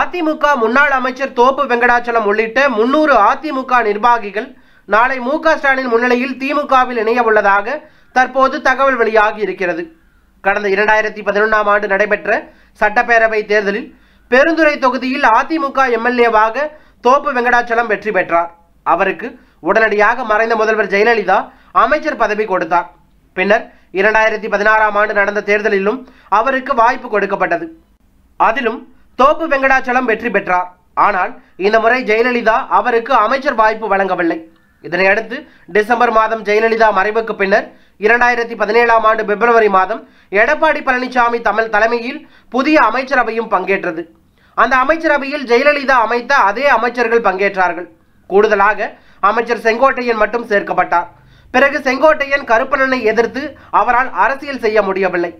அதிமுக முன்னாள் அமைச்சர் தோப்பு வெங்கடாச்சலம் உள்ளிட்ட முன்னூறு அதிமுக நிர்வாகிகள் நாளை மு ஸ்டாலின் முன்னிலையில் திமுகவில் இணைய உள்ளதாக தற்போது தகவல் வெளியாகி இருக்கிறது கடந்த இரண்டாயிரத்தி பதினொன்றாம் ஆண்டு நடைபெற்ற சட்டப்பேரவை தேர்தலில் பெருந்துறை தொகுதியில் அதிமுக எம்எல்ஏவாக தோப்பு வெங்கடாச்சலம் வெற்றி பெற்றார் அவருக்கு உடனடியாக மறைந்த முதல்வர் ஜெயலலிதா அமைச்சர் பதவி கொடுத்தார் பின்னர் இரண்டாயிரத்தி பதினாறாம் ஆண்டு நடந்த தேர்தலிலும் அவருக்கு வாய்ப்பு கொடுக்கப்பட்டது அதிலும் தோப்பு வெங்கடாச்சலம் வெற்றி பெற்றார் ஆனால் இந்த முறை ஜெயலலிதா அவருக்கு அமைச்சர் வாய்ப்பு வழங்கவில்லை இதனையடுத்து டிசம்பர் மாதம் ஜெயலலிதா மறைவுக்கு பின்னர் இரண்டாயிரத்தி பதினேழாம் ஆண்டு பிப்ரவரி மாதம் எடப்பாடி பழனிசாமி தமிழ் தலைமையில் புதிய அமைச்சரவையும் பங்கேற்றது அந்த அமைச்சரவையில் ஜெயலலிதா அமைத்த அதே அமைச்சர்கள் பங்கேற்றார்கள் கூடுதலாக அமைச்சர் செங்கோட்டையன் மட்டும் சேர்க்கப்பட்டார் பிறகு செங்கோட்டையன் கருப்பணனை எதிர்த்து அவரால் அரசியல் செய்ய முடியவில்லை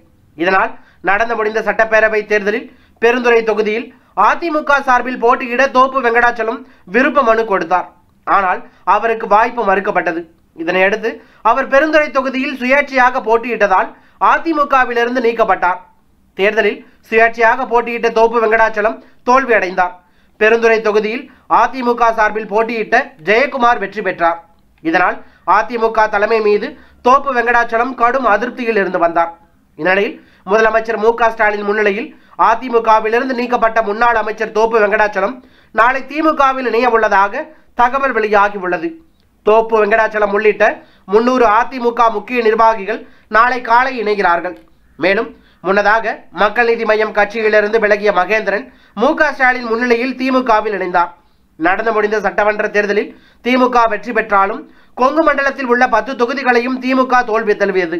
இதனால் நடந்து முடிந்த சட்டப்பேரவை தேர்தலில் பெருந்துறை தொகுதியில் அதிமுக சார்பில் போட்டியிட தோப்பு வெங்கடாச்சலம் விருப்ப மனு கொடுத்தார் ஆனால் அவருக்கு வாய்ப்பு மறுக்கப்பட்டது இதனையடுத்து அவர் பெருந்துறை தொகுதியில் சுயேட்சையாக போட்டியிட்டதால் அதிமுகவிலிருந்து நீக்கப்பட்டார் தேர்தலில் சுயேட்சையாக போட்டியிட்ட தோப்பு வெங்கடாச்சலம் தோல்வியடைந்தார் பெருந்துறை தொகுதியில் அதிமுக சார்பில் போட்டியிட்ட ஜெயக்குமார் வெற்றி பெற்றார் இதனால் அதிமுக தலைமை மீது தோப்பு வெங்கடாச்சலம் கடும் அதிருப்தியில் இருந்து வந்தார் இந்நிலையில் முதலமைச்சர் மு ஸ்டாலின் முன்னிலையில் அதிமுகவிலிருந்து நீக்கப்பட்ட முன்னாள் அமைச்சர் தோப்பு வெங்கடாச்சலம் நாளை திமுகவில் இணைய உள்ளதாக தகவல் வெளியாகி உள்ளது தோப்பு வெங்கடாச்சலம் உள்ளிட்ட முன்னூறு அதிமுக முக்கிய நிர்வாகிகள் நாளை காலை இணைகிறார்கள் மேலும் முன்னதாக மக்கள் நீதி மய்யம் கட்சியிலிருந்து விலகிய மகேந்திரன் மு ஸ்டாலின் முன்னிலையில் திமுகவில் இணைந்தார் நடந்து முடிந்த சட்டமன்ற தேர்தலில் திமுக வெற்றி பெற்றாலும் கொங்கு மண்டலத்தில் உள்ள பத்து தொகுதிகளையும் திமுக தோல்வி தழுவியது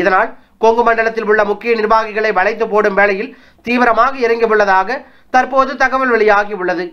இதனால் கொங்கு மண்டலத்தில் உள்ள முக்கிய நிர்வாகிகளை வளைத்து போடும் வேளையில் தீவிரமாக இறங்கியுள்ளதாக தற்போது தகவல் வெளியாகியுள்ளது